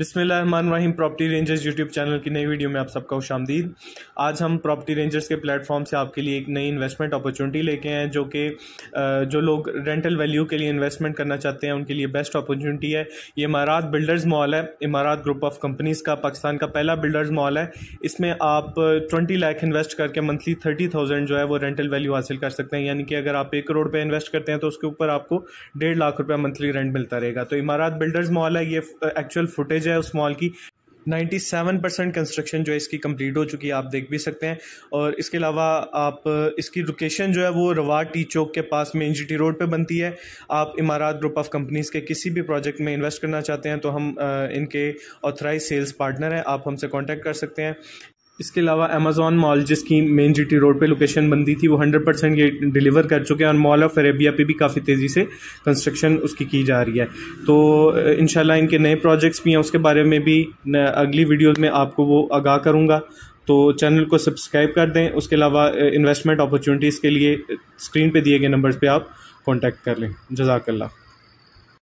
बिसमीम property rangers YouTube channel की नई वीडियो में आप सबका खुश आमदीद आज हम प्रॉपर्टी रेंजर्स के प्लेटफॉर्म से आपके लिए एक नई इन्वेस्टमेंट अपॉर्चुनिटी लेके हैं जो कि जो लोग रेंटल वैल्यू के लिए इन्वेस्टमेंट करना चाहते हैं उनके लिए बेस्ट अपॉर्चुनिटी है ये इमारात बिल्डर्स मॉल है इमारात ग्रुप ऑफ कंपनीज़ का पाकिस्तान का पहला बिल्डर्स मॉल है इसमें आप ट्वेंटी लाख इन्वेस्ट करके मंथली थर्टी थाउजेंड जो है वो रेंटल वैल्यू हासिल कर सकते हैं यानी कि अगर आप एक करोड़ रुपये इन्वेस्ट करते हैं तो उसके ऊपर आपको डेढ़ लाख रुपया मंथली रेंट मिलता रहेगा तो इमारात बिल्डर्स मॉल है ये एक्चुअल फुटेज है उस मॉल की 97 परसेंट कंस्ट्रक्शन जो है इसकी कंप्लीट हो चुकी है आप देख भी सकते हैं और इसके अलावा आप इसकी लोकेशन जो है वो रवा टी चौक के पास में इंजीटी रोड पे बनती है आप इमारात ग्रुप ऑफ कंपनीज़ के किसी भी प्रोजेक्ट में इन्वेस्ट करना चाहते हैं तो हम इनके ऑथराइज सेल्स पार्टनर हैं आप हमसे कॉन्टैक्ट कर सकते हैं इसके अलावा अमेजोन मॉल जिसकी मेन जीटी रोड पे लोकेशन बनती थी वो 100 परसेंट ये डिलीवर कर चुके हैं और मॉल ऑफ अरेबिया पे भी काफ़ी तेज़ी से कंस्ट्रक्शन उसकी की जा रही है तो इन इनके नए प्रोजेक्ट्स भी हैं उसके बारे में भी अगली वीडियोज़ में आपको वो आगाह करूँगा तो चैनल को सब्सक्राइब कर दें उसके अलावा इन्वेस्टमेंट अपॉर्चुनिटीज़ के लिए स्क्रीन पर दिए गए नंबर पर आप कॉन्टैक्ट कर लें जजाकल्ला